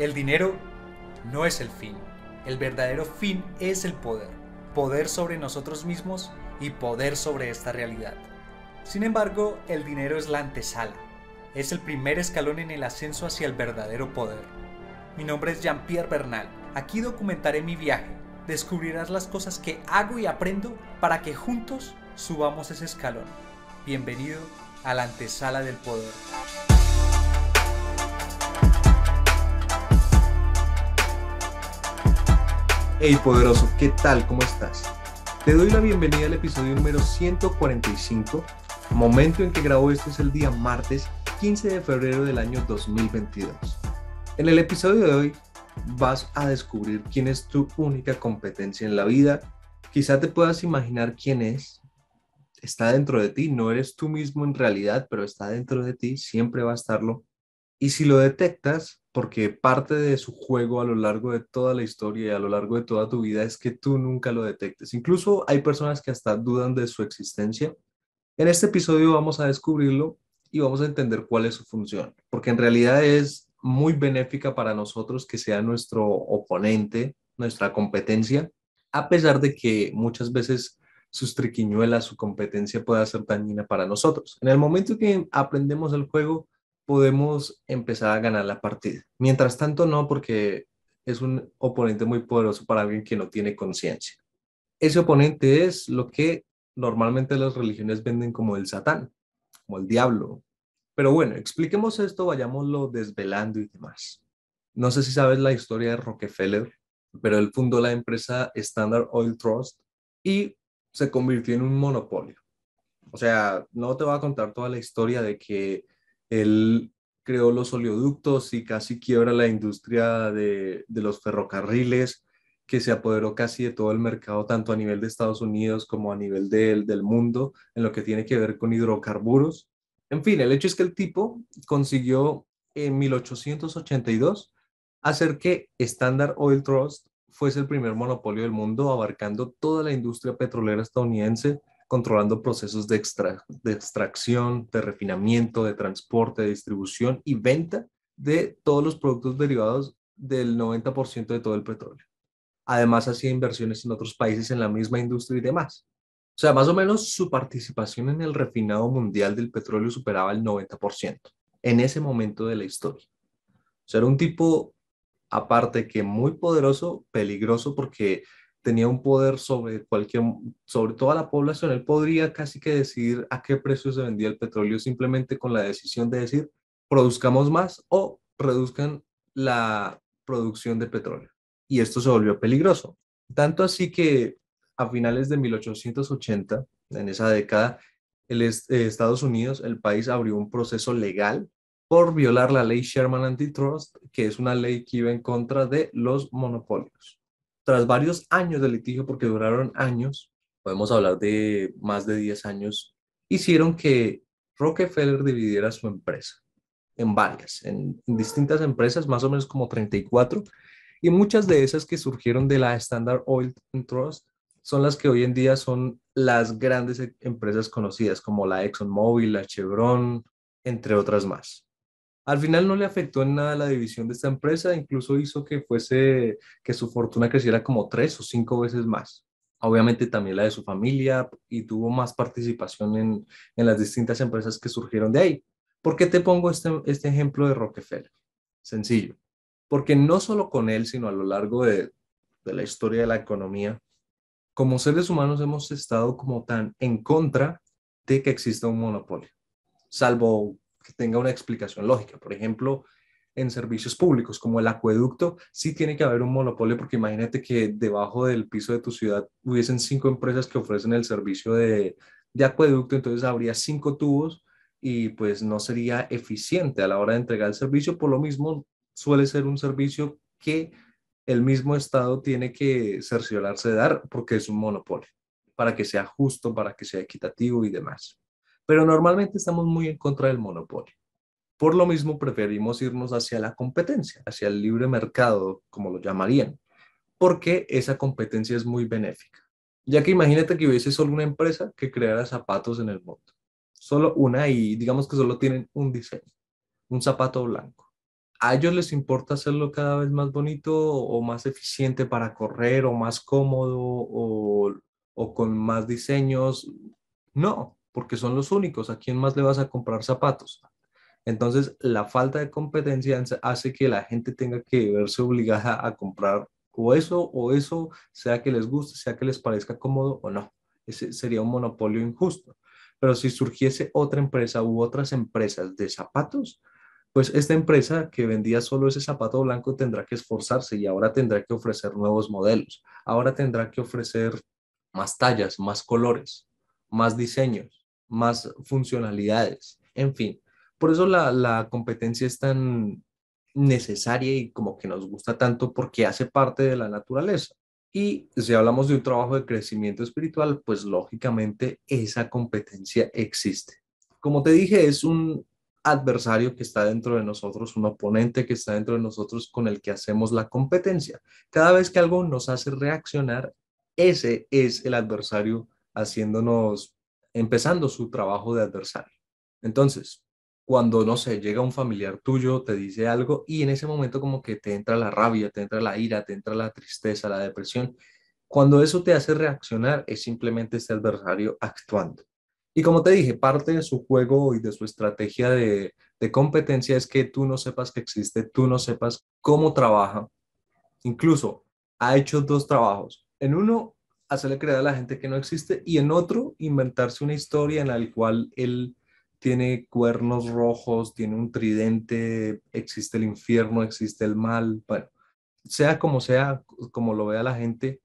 El dinero no es el fin. El verdadero fin es el poder. Poder sobre nosotros mismos y poder sobre esta realidad. Sin embargo, el dinero es la antesala. Es el primer escalón en el ascenso hacia el verdadero poder. Mi nombre es Jean-Pierre Bernal. Aquí documentaré mi viaje. Descubrirás las cosas que hago y aprendo para que juntos subamos ese escalón. Bienvenido a la antesala del poder. Hey poderoso, ¿qué tal? ¿Cómo estás? Te doy la bienvenida al episodio número 145, momento en que grabo esto es el día martes 15 de febrero del año 2022. En el episodio de hoy vas a descubrir quién es tu única competencia en la vida. Quizá te puedas imaginar quién es. Está dentro de ti, no eres tú mismo en realidad, pero está dentro de ti, siempre va a estarlo. Y si lo detectas, porque parte de su juego a lo largo de toda la historia y a lo largo de toda tu vida es que tú nunca lo detectes. Incluso hay personas que hasta dudan de su existencia. En este episodio vamos a descubrirlo y vamos a entender cuál es su función, porque en realidad es muy benéfica para nosotros que sea nuestro oponente, nuestra competencia, a pesar de que muchas veces sus triquiñuelas, su competencia pueda ser dañina para nosotros. En el momento que aprendemos el juego, podemos empezar a ganar la partida. Mientras tanto, no, porque es un oponente muy poderoso para alguien que no tiene conciencia. Ese oponente es lo que normalmente las religiones venden como el satán, como el diablo. Pero bueno, expliquemos esto, vayámoslo desvelando y demás. No sé si sabes la historia de Rockefeller, pero él fundó la empresa Standard Oil Trust y se convirtió en un monopolio. O sea, no te voy a contar toda la historia de que él creó los oleoductos y casi quiebra la industria de, los ferrocarriles, que se apoderó casi de todo el mercado, tanto a nivel de Estados Unidos como a nivel del mundo, en lo que tiene que ver con hidrocarburos. En fin, el hecho es que el tipo consiguió en 1882 hacer que Standard Oil Trust fuese el primer monopolio del mundo, abarcando toda la industria petrolera estadounidense controlando procesos de, extracción, de refinamiento, de transporte, de distribución y venta de todos los productos derivados del 90% de todo el petróleo. Además, hacía inversiones en otros países en la misma industria y demás. O sea, más o menos su participación en el refinado mundial del petróleo superaba el 90% en ese momento de la historia. O sea, era un tipo aparte que muy poderoso, peligroso porque tenía un poder sobre cualquier, sobre toda la población. Él podría casi que decidir a qué precio se vendía el petróleo simplemente con la decisión de decir, produzcamos más o reduzcan la producción de petróleo. Y esto se volvió peligroso. Tanto así que a finales de 1880, en esa década, el eh, Estados Unidos, el país abrió un proceso legal por violar la ley Sherman Antitrust, que es una ley que iba en contra de los monopolios tras varios años de litigio, porque duraron años, podemos hablar de más de 10 años, hicieron que Rockefeller dividiera su empresa en varias, en, distintas empresas, más o menos como 34, y muchas de esas que surgieron de la Standard Oil Trust son las que hoy en día son las grandes e, empresas conocidas como la ExxonMobil, la Chevron, entre otras más. Al final no le afectó en nada la división de esta empresa, incluso hizo que fuese que su fortuna creciera como tres o cinco veces más. Obviamente también la de su familia y tuvo más participación en, las distintas empresas que surgieron de ahí. ¿Por qué te pongo este, este ejemplo de Rockefeller? Sencillo. Porque no solo con él, sino a lo largo de, de la historia de la economía, como seres humanos hemos estado como tan en contra de que exista un monopolio, salvo tenga una explicación lógica. Por ejemplo, en servicios públicos, como el acueducto, sí tiene que haber un monopolio, porque imagínate que debajo del piso de tu ciudad hubiesen cinco empresas que ofrecen el servicio de, de acueducto, entonces habría cinco tubos y pues no sería eficiente a la hora de entregar el servicio. Por lo mismo, suele ser un servicio que el mismo Estado tiene que cerciorarse de dar porque es un monopolio, para que sea justo, para que sea equitativo y demás. Pero normalmente estamos muy en contra del monopolio. Por lo mismo, preferimos irnos hacia la competencia, hacia el libre mercado, como lo llamarían, porque esa competencia es muy benéfica. Ya que imagínate que hubiese solo una empresa que creara zapatos en el mundo. Solo una y digamos que solo tienen un diseño, un zapato blanco. A ellos les importa hacerlo cada vez más bonito o más eficiente para correr o más cómodo o, o con más diseños. No, porque son los únicos. ¿A quién más le vas a comprar zapatos? Entonces, la falta de competencia hace que la gente tenga que verse obligada a comprar o eso o eso, sea que les guste, sea que les parezca cómodo o no. Ese sería un monopolio injusto. Pero si surgiese otra empresa u otras empresas de zapatos, pues esta empresa que vendía solo ese zapato blanco tendrá que esforzarse y ahora tendrá que ofrecer nuevos modelos, ahora tendrá que ofrecer más tallas, más colores, más diseños más funcionalidades, en fin. Por eso la, competencia es tan necesaria y como que nos gusta tanto porque hace parte de la naturaleza. Y si hablamos de un trabajo de crecimiento espiritual, pues lógicamente esa competencia existe. Como te dije, es un adversario que está dentro de nosotros, un oponente que está dentro de nosotros con el que hacemos la competencia. Cada vez que algo nos hace reaccionar, ese es el adversario haciéndonos empezando su trabajo de adversario. Entonces, cuando, no sé, llega un familiar tuyo, te dice algo y en ese momento como que te entra la rabia, te entra la ira, te entra la tristeza, la depresión. Cuando eso te hace reaccionar es simplemente ese adversario actuando. Y como te dije, parte de su juego y de su estrategia de competencia es que tú no sepas que existe, tú no sepas cómo trabaja. Incluso ha hecho dos trabajos. En uno hacerle creer a la gente que no existe y en otro inventarse una historia en la cual él tiene cuernos rojos, tiene un tridente, existe el infierno, existe el mal. Bueno, sea como sea, como lo vea la gente,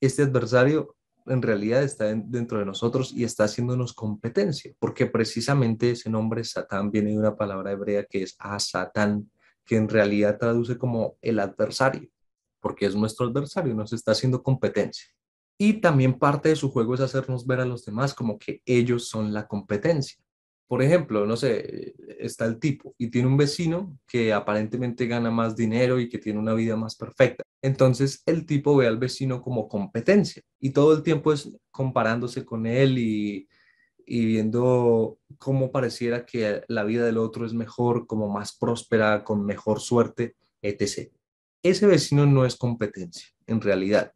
este adversario en realidad está dentro de nosotros y está haciéndonos competencia, porque precisamente ese nombre Satán viene de una palabra hebrea que es a Satán, que en realidad traduce como el adversario, porque es nuestro adversario, nos está haciendo competencia. Y también parte de su juego es hacernos ver a los demás como que ellos son la competencia. Por ejemplo, no sé, está el tipo y tiene un vecino que aparentemente gana más dinero y que tiene una vida más perfecta. Entonces el tipo ve al vecino como competencia y todo el tiempo es comparándose con él y, viendo cómo pareciera que la vida del otro es mejor, como más próspera, con mejor suerte, etc. Ese vecino no es competencia, en realidad.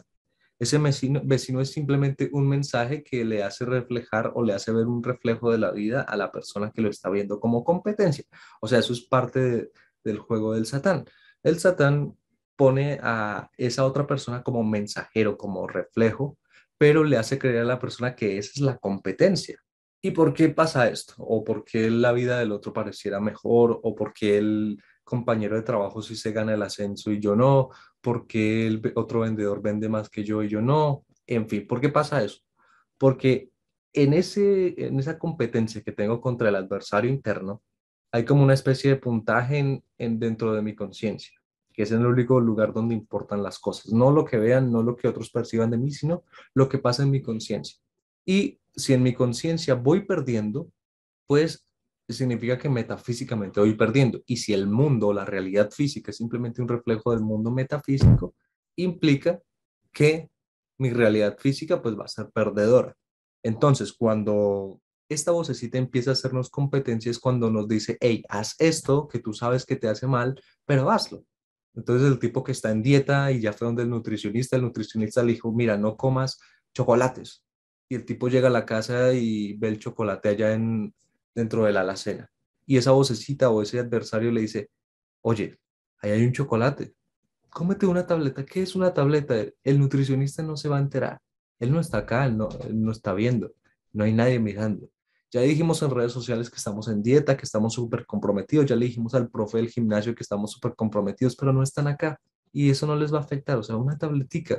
Ese vecino, es simplemente un mensaje que le hace reflejar o le hace ver un reflejo de la vida a la persona que lo está viendo como competencia. O sea, eso es parte del juego del Satán. El Satán pone a esa otra persona como mensajero, como reflejo, pero le hace creer a la persona que esa es la competencia. ¿Y por qué pasa esto? ¿O por qué la vida del otro pareciera mejor? ¿O por qué el compañero de trabajo sí se gana el ascenso y yo no? ¿por qué el otro vendedor vende más que yo y yo no? En fin, ¿por qué pasa eso? Porque en, ese, en esa competencia que tengo contra el adversario interno, hay como una especie de puntaje en dentro de mi conciencia, que es el único lugar donde importan las cosas. No lo que vean, no lo que otros perciban de mí, sino lo que pasa en mi conciencia. Y si en mi conciencia voy perdiendo, pues significa que metafísicamente voy perdiendo. Y si el mundo, la realidad física, es simplemente un reflejo del mundo metafísico, implica que mi realidad física pues va a ser perdedora. Entonces, cuando esta vocecita empieza a hacernos competencias, cuando nos dice, hey, haz esto que tú sabes que te hace mal, pero hazlo. Entonces el tipo que está en dieta y ya fue donde el nutricionista, el nutricionista le dijo, mira, no comas chocolates. Y el tipo llega a la casa y ve el chocolate allá en, dentro de la alacena. Y esa vocecita o ese adversario le dice, oye, ahí hay un chocolate, cómete una tableta. ¿Qué es una tableta? El nutricionista no se va a enterar. Él no está acá, no, él no está viendo, no hay nadie mirando. Ya dijimos en redes sociales que estamos en dieta, que estamos súper comprometidos, ya le dijimos al profe del gimnasio que estamos súper comprometidos, pero no están acá y eso no les va a afectar, o sea, una tabletica.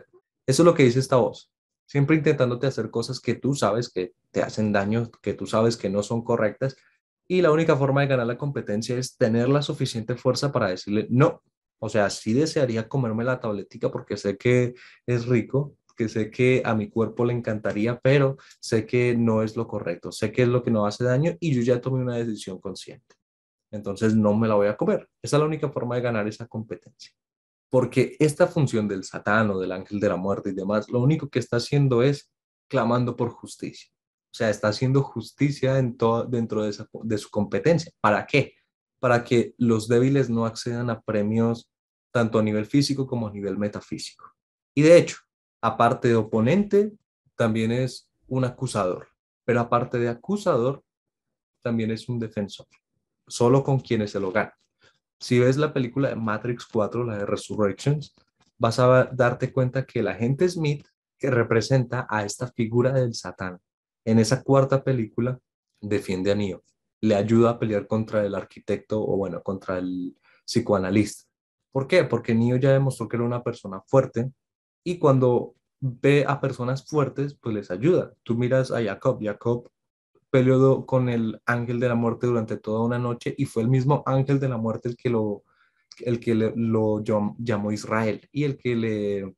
Eso es lo que dice esta voz siempre intentándote hacer cosas que tú sabes que te hacen daño, que tú sabes que no son correctas. Y la única forma de ganar la competencia es tener la suficiente fuerza para decirle no. O sea, sí desearía comerme la tabletica porque sé que es rico, que sé que a mi cuerpo le encantaría, pero sé que no es lo correcto, sé que es lo que no hace daño y yo ya tomé una decisión consciente. Entonces no me la voy a comer. Esa es la única forma de ganar esa competencia porque esta función del satán o del ángel de la muerte y demás, lo único que está haciendo es clamando por justicia. O sea, está haciendo justicia en todo, dentro de, de su competencia. ¿Para qué? Para que los débiles no accedan a premios tanto a nivel físico como a nivel metafísico. Y de hecho, aparte de oponente, también es un acusador. Pero aparte de acusador, también es un defensor, solo con quienes se lo ganan. Si ves la película de Matrix 4, la de Resurrections, vas a darte cuenta que el agente Smith, que representa a esta figura del Satán, en esa cuarta película defiende a Neo, le ayuda a pelear contra el arquitecto o bueno, contra el psicoanalista. ¿Por qué? Porque Neo ya demostró que era una persona fuerte y cuando ve a personas fuertes, pues les ayuda. Tú miras a Jacob, Jacob peleó con el ángel de la muerte durante toda una noche y fue el mismo ángel de la muerte el que lo, el que lo llamó Israel y el que le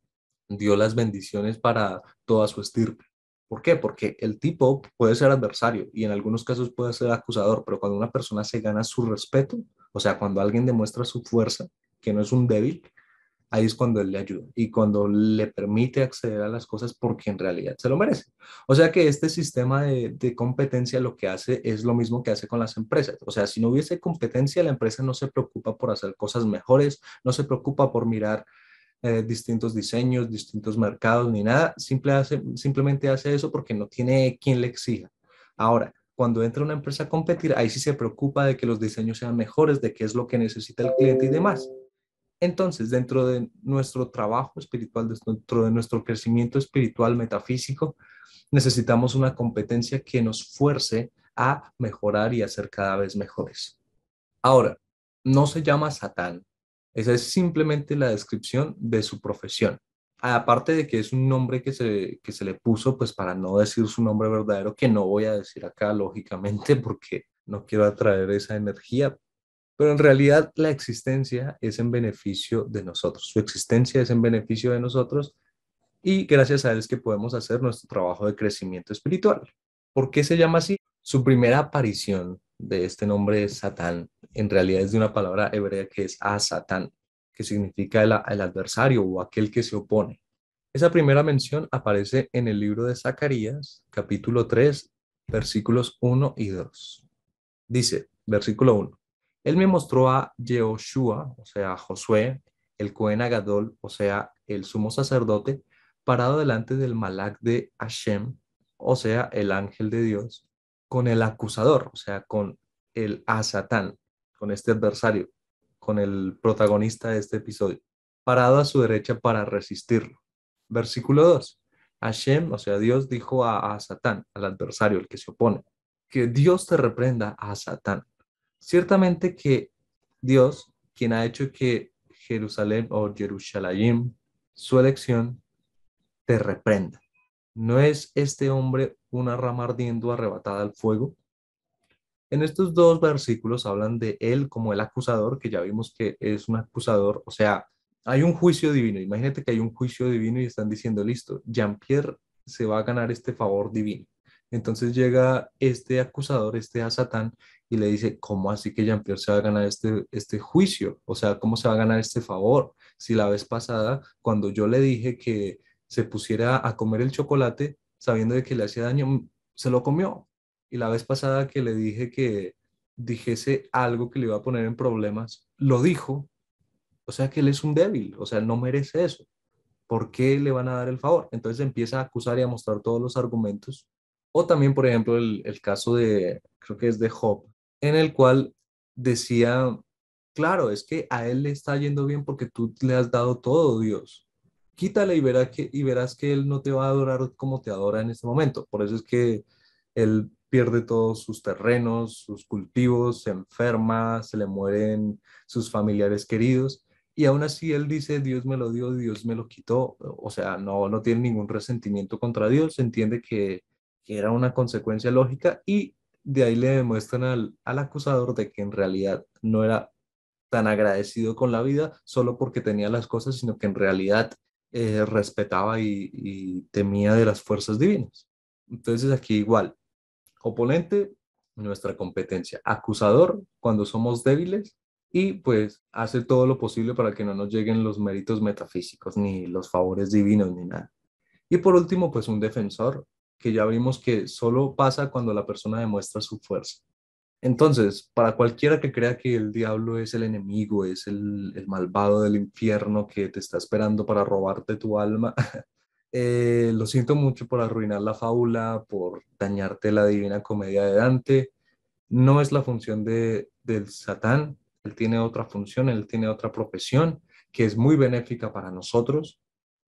dio las bendiciones para toda su estirpe. ¿Por qué? Porque el tipo puede ser adversario y en algunos casos puede ser acusador, pero cuando una persona se gana su respeto, o sea, cuando alguien demuestra su fuerza, que no es un débil, ahí es cuando él le ayuda y cuando le permite acceder a las cosas porque en realidad se lo merece. O sea que este sistema de, competencia lo que hace es lo mismo que hace con las empresas. O sea, si no hubiese competencia, la empresa no se preocupa por hacer cosas mejores, no se preocupa por mirar eh, distintos diseños, distintos mercados, ni nada. simplemente hace eso porque no tiene quien le exija. Ahora, cuando entra una empresa a competir, ahí sí se preocupa de que los diseños sean mejores, de qué es lo que necesita el cliente y demás. Entonces, dentro de nuestro trabajo espiritual, dentro de nuestro crecimiento espiritual metafísico, necesitamos una competencia que nos fuerce a mejorar y a ser cada vez mejores. Ahora, no se llama Satán, esa es simplemente la descripción de su profesión. Aparte de que es un nombre que se, se le puso, pues para no decir su nombre verdadero, que no voy a decir acá, lógicamente, porque no quiero atraer esa energía, pero en realidad la existencia es en beneficio de nosotros, su existencia es en beneficio de nosotros y gracias a él es que podemos hacer nuestro trabajo de crecimiento espiritual. ¿Por qué se llama así? Su primera aparición de este nombre Satán en realidad es de una palabra hebrea que es a Satán, que significa el, el adversario o aquel que se opone. Esa primera mención aparece en el libro de Zacarías, capítulo 3, versículos 1 y 2. Dice, versículo 1. Él me mostró a jehoshua o sea, a Josué, el Cohen Agadol, o sea, el sumo sacerdote, parado delante del Malak de Hashem, o sea, el ángel de Dios, con el acusador, o sea, con el Asatán, con este adversario, con el protagonista de este episodio, parado a su derecha para resistirlo. Versículo 2. Hashem, o sea, Dios dijo a, a Satán, al adversario, el que se opone, que Dios te reprenda a Satán, Ciertamente que Dios, quien ha hecho que Jerusalén o Jerusalén, su elección, te reprenda. ¿No es este hombre una rama ardiendo arrebatada al fuego? En estos dos versículos hablan de él como el acusador, que ya vimos que es un acusador, o sea, hay un juicio divino. Imagínate que hay un juicio divino y están diciendo, listo, Jean-Pierre se va a ganar este favor divino. Entonces llega este acusador, este satán y le dice, ¿cómo así que Jean-Pierre se va a ganar este, este juicio? O sea, ¿cómo se va a ganar este favor? Si la vez pasada, cuando yo le dije que se pusiera a comer el chocolate, sabiendo de que le hacía daño, mm, se lo comió. Y la vez pasada que le dije que dijese algo que le iba a poner en problemas, lo dijo. O sea que él es un débil, o sea, no merece eso. ¿Por qué le van a dar el favor? Entonces empieza a acusar y a mostrar todos los argumentos o también, por ejemplo, el, caso de, creo que es de Job, en el cual decía, claro, es que a él le está yendo bien porque tú le has dado todo, Dios. Quítale y, verá que, y verás que él no te va a adorar como te adora en este momento. Por eso es que él pierde todos sus terrenos, sus cultivos, se enferma, se le mueren sus familiares queridos. Y aún así él dice, Dios me lo dio, Dios me lo quitó. O sea, no, no tiene ningún resentimiento contra Dios, entiende que que era una consecuencia lógica y de ahí le demuestran al, acusador de que en realidad no era tan agradecido con la vida solo porque tenía las cosas, sino que en realidad eh, respetaba y, y, temía de las fuerzas divinas. Entonces aquí igual, oponente, nuestra competencia, acusador cuando somos débiles y pues hace todo lo posible para que no nos lleguen los méritos metafísicos ni los favores divinos ni nada. Y por último, pues un defensor, que ya vimos que solo pasa cuando la persona demuestra su fuerza. Entonces, para cualquiera que crea que el diablo es el enemigo, es el, malvado del infierno que te está esperando para robarte tu alma, eh, lo siento mucho por arruinar la fábula, por dañarte la divina comedia de Dante. No es la función de, del Satán, él tiene otra función, él tiene otra profesión que es muy benéfica para nosotros.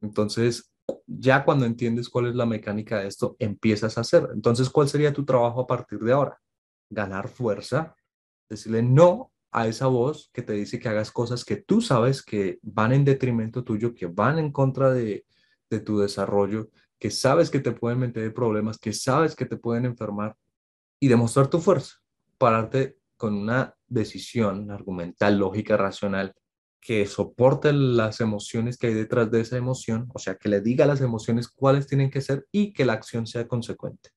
Entonces, ya cuando entiendes cuál es la mecánica de esto, empiezas a hacer. Entonces, ¿cuál sería tu trabajo a partir de ahora? Ganar fuerza, decirle no a esa voz que te dice que hagas cosas que tú sabes que van en detrimento tuyo, que van en contra de, tu desarrollo, que sabes que te pueden meter problemas, que sabes que te pueden enfermar y demostrar tu fuerza, pararte con una decisión argumental, lógica, racional que soporte las emociones que hay detrás de esa emoción, o sea, que le diga a las emociones cuáles tienen que ser y que la acción sea consecuente.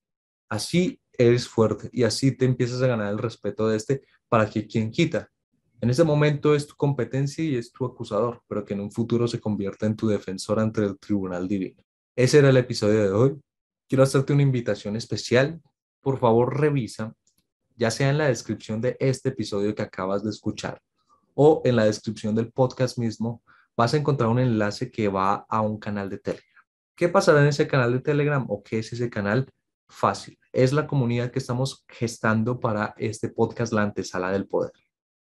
Así eres fuerte y así te empiezas a ganar el respeto de este para que quien quita. En ese momento es tu competencia y es tu acusador, pero que en un futuro se convierta en tu defensor ante el tribunal divino. Ese era el episodio de hoy. Quiero hacerte una invitación especial. Por favor, revisa, ya sea en la descripción de este episodio que acabas de escuchar o en la descripción del podcast mismo vas a encontrar un enlace que va a un canal de Telegram. ¿Qué pasará en ese canal de Telegram o qué es ese canal? Fácil. Es la comunidad que estamos gestando para este podcast, la antesala del poder.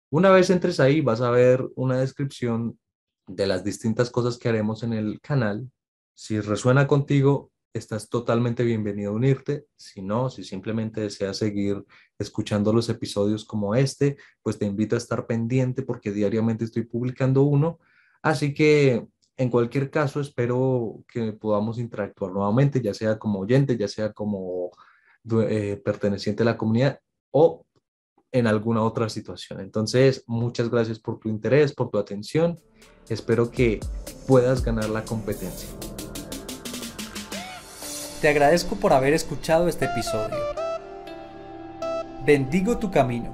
Una vez entres ahí, vas a ver una descripción de las distintas cosas que haremos en el canal. Si resuena contigo, estás totalmente bienvenido a unirte. Si no, si simplemente deseas seguir escuchando los episodios como este, pues te invito a estar pendiente porque diariamente estoy publicando uno. Así que en cualquier caso, espero que podamos interactuar nuevamente, ya sea como oyente, ya sea como eh, perteneciente a la comunidad o en alguna otra situación. Entonces, muchas gracias por tu interés, por tu atención. Espero que puedas ganar la competencia. Te agradezco por haber escuchado este episodio bendigo tu camino.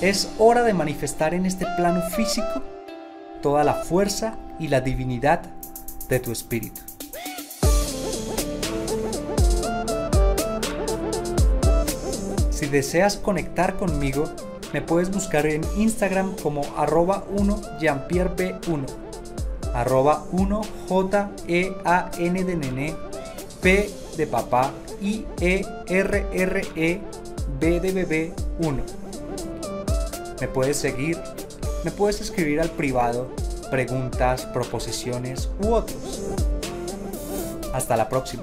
Es hora de manifestar en este plano físico toda la fuerza y la divinidad de tu espíritu. Si deseas conectar conmigo, me puedes buscar en Instagram como arroba 1 1 arroba 1 j e a p de papá I-E-R-R-E e b 1 Me puedes seguir, me puedes escribir al privado preguntas, proposiciones u otros. Hasta la próxima.